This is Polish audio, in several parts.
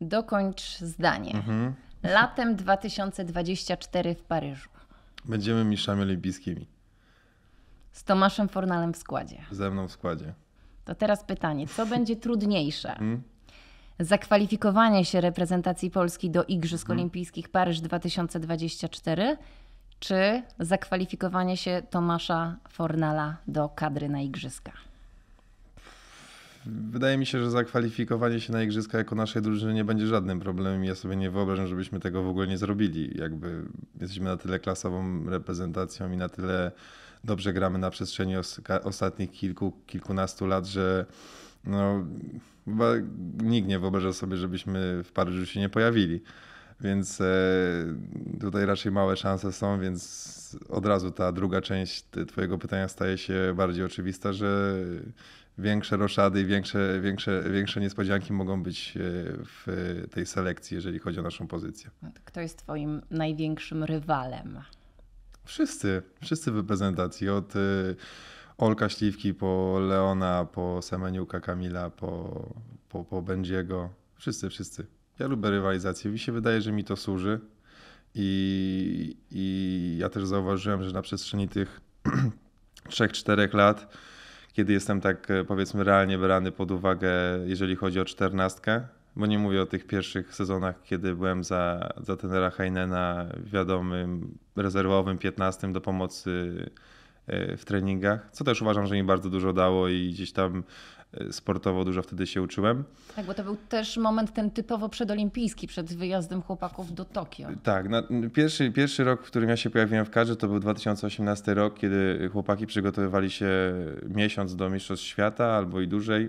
Dokończ zdanie. Mhm. Latem 2024 w Paryżu. Będziemy mistrzami Olimpijskimi. Z Tomaszem Fornalem w składzie. Ze mną w składzie. To teraz pytanie, co będzie trudniejsze? Hmm? Zakwalifikowanie się reprezentacji Polski do Igrzysk hmm. Olimpijskich Paryż 2024 czy zakwalifikowanie się Tomasza Fornala do kadry na Igrzyska? wydaje mi się, że zakwalifikowanie się na igrzyska jako naszej drużyny nie będzie żadnym problemem. Ja sobie nie wyobrażam, żebyśmy tego w ogóle nie zrobili. Jakby jesteśmy na tyle klasową reprezentacją i na tyle dobrze gramy na przestrzeni ostatnich kilku, kilkunastu lat, że no, chyba nikt nie wyobraża sobie, żebyśmy w Paryżu się nie pojawili więc e, tutaj raczej małe szanse są, więc od razu ta druga część Twojego pytania staje się bardziej oczywista, że większe roszady i większe, większe, większe niespodzianki mogą być e, w tej selekcji, jeżeli chodzi o naszą pozycję. No kto jest Twoim największym rywalem? Wszyscy, wszyscy w reprezentacji. Od e, Olka Śliwki po Leona, po Semeniuka Kamila, po, po, po Będziego. Wszyscy, wszyscy. Ja lubię rywalizację. Mi się wydaje, że mi to służy. I, i ja też zauważyłem, że na przestrzeni tych 3-4 lat, kiedy jestem tak e, powiedzmy realnie brany pod uwagę, jeżeli chodzi o czternastkę, bo nie mówię o tych pierwszych sezonach, kiedy byłem za, za tenera Heinena wiadomym, rezerwowym, 15 do pomocy E, w treningach, co też uważam, że mi bardzo dużo dało i gdzieś tam e, sportowo dużo wtedy się uczyłem. Tak, bo to był też moment ten typowo przedolimpijski, przed wyjazdem chłopaków do Tokio. E, tak, pierwszy, pierwszy rok, w którym ja się pojawiłem w kadrze, to był 2018 rok, kiedy chłopaki przygotowywali się miesiąc do Mistrzostw Świata albo i dłużej.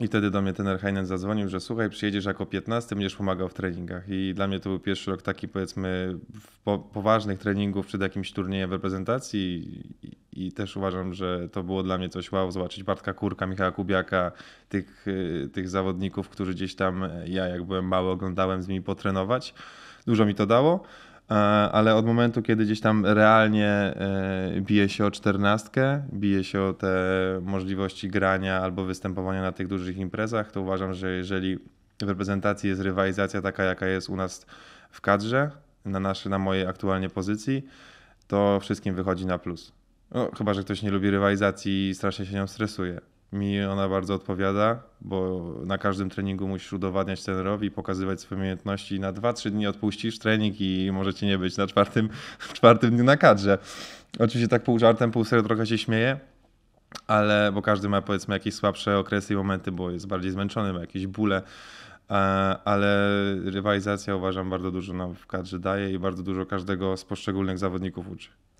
I wtedy do mnie ten Erheinen zadzwonił, że słuchaj, przyjedziesz jako 15, będziesz pomagał w treningach. I dla mnie to był pierwszy rok taki, powiedzmy, po, poważnych treningów przed jakimś turniejem w reprezentacji. I, I, też uważam, że to było dla mnie coś wow, zobaczyć Bartka Kurka, Michała Kubiaka, tych, y, tych zawodników, którzy gdzieś tam ja, jak byłem mały, oglądałem z nimi potrenować. Dużo mi to dało. E, ale od momentu, kiedy gdzieś tam realnie e, bije się o czternastkę, bije się o te możliwości grania albo występowania na tych dużych imprezach, to uważam, że jeżeli w reprezentacji jest rywalizacja taka, jaka jest u nas w kadrze, na, naszy, na mojej aktualnie pozycji, to wszystkim wychodzi na plus. No, chyba, że ktoś nie lubi rywalizacji i strasznie się nią stresuje mi ona bardzo odpowiada, bo na każdym treningu musisz udowadniać trenerowi, pokazywać swoje umiejętności. Na 2-3 dni odpuścisz trening i możecie nie być na czwartym, w czwartym dniu na kadrze. Oczywiście tak pół żartem, pół serio trochę się śmieje, ale bo każdy ma powiedzmy jakieś słabsze okresy i momenty, bo jest bardziej zmęczony, ma jakieś bóle, ale rywalizacja uważam bardzo dużo nam w kadrze daje i bardzo dużo każdego z poszczególnych zawodników uczy.